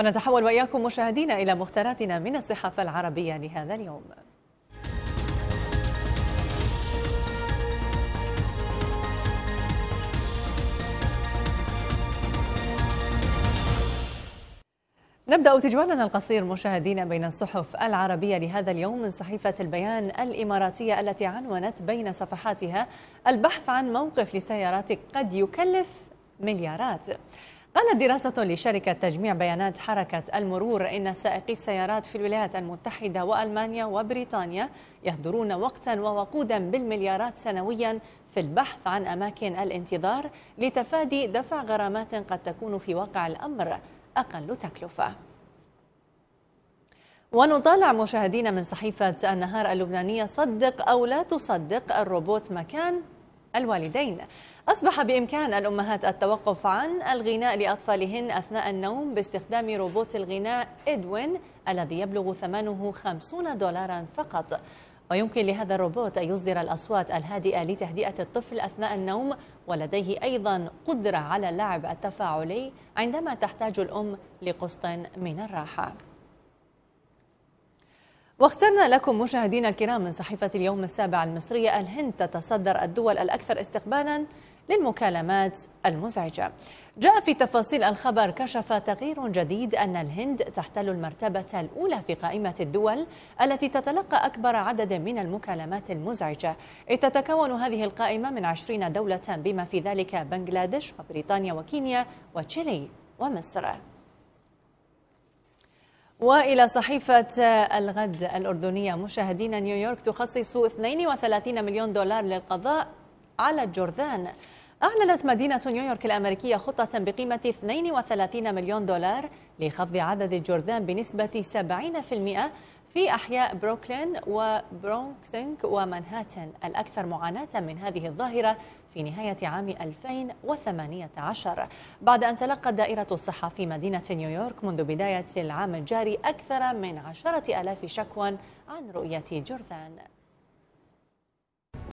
ونتحول وإياكم مشاهدينا إلى مختاراتنا من الصحافة العربية لهذا اليوم نبدأ تجوالنا القصير مشاهدينا بين الصحف العربية لهذا اليوم من صحيفة البيان الإماراتية التي عنونت بين صفحاتها البحث عن موقف لسيارات قد يكلف مليارات قالت دراسة لشركة تجميع بيانات حركة المرور إن سائقي السيارات في الولايات المتحدة وألمانيا وبريطانيا يهدرون وقتا ووقودا بالمليارات سنويا في البحث عن أماكن الانتظار لتفادي دفع غرامات قد تكون في واقع الأمر أقل تكلفة ونطالع مشاهدينا من صحيفة النهار اللبنانية صدق أو لا تصدق الروبوت مكان الوالدين أصبح بإمكان الأمهات التوقف عن الغناء لأطفالهن أثناء النوم باستخدام روبوت الغناء إدوين الذي يبلغ ثمنه 50 دولارا فقط ويمكن لهذا الروبوت أن يصدر الأصوات الهادئة لتهدئة الطفل أثناء النوم ولديه أيضا قدرة على اللعب التفاعلي عندما تحتاج الأم لقسط من الراحة واخترنا لكم مشاهدينا الكرام من صحيفة اليوم السابع المصرية الهند تتصدر الدول الأكثر استقبالا للمكالمات المزعجة جاء في تفاصيل الخبر كشف تغيير جديد أن الهند تحتل المرتبة الأولى في قائمة الدول التي تتلقى أكبر عدد من المكالمات المزعجة إذ تتكون هذه القائمة من عشرين دولة بما في ذلك بنغلاديش وبريطانيا وكينيا وتشيلي ومصر وإلى صحيفة الغد الأردنية مشاهدينا نيويورك تخصص 32 مليون دولار للقضاء على الجرذان أعلنت مدينة نيويورك الأمريكية خطة بقيمة 32 مليون دولار لخفض عدد الجرذان بنسبة 70% في أحياء بروكلين وبرونكسينك ومنهاتن الأكثر معاناة من هذه الظاهرة في نهاية عام 2018 بعد أن تلقت دائرة الصحة في مدينة نيويورك منذ بداية العام الجاري أكثر من عشرة ألاف شكوى عن رؤية جرذان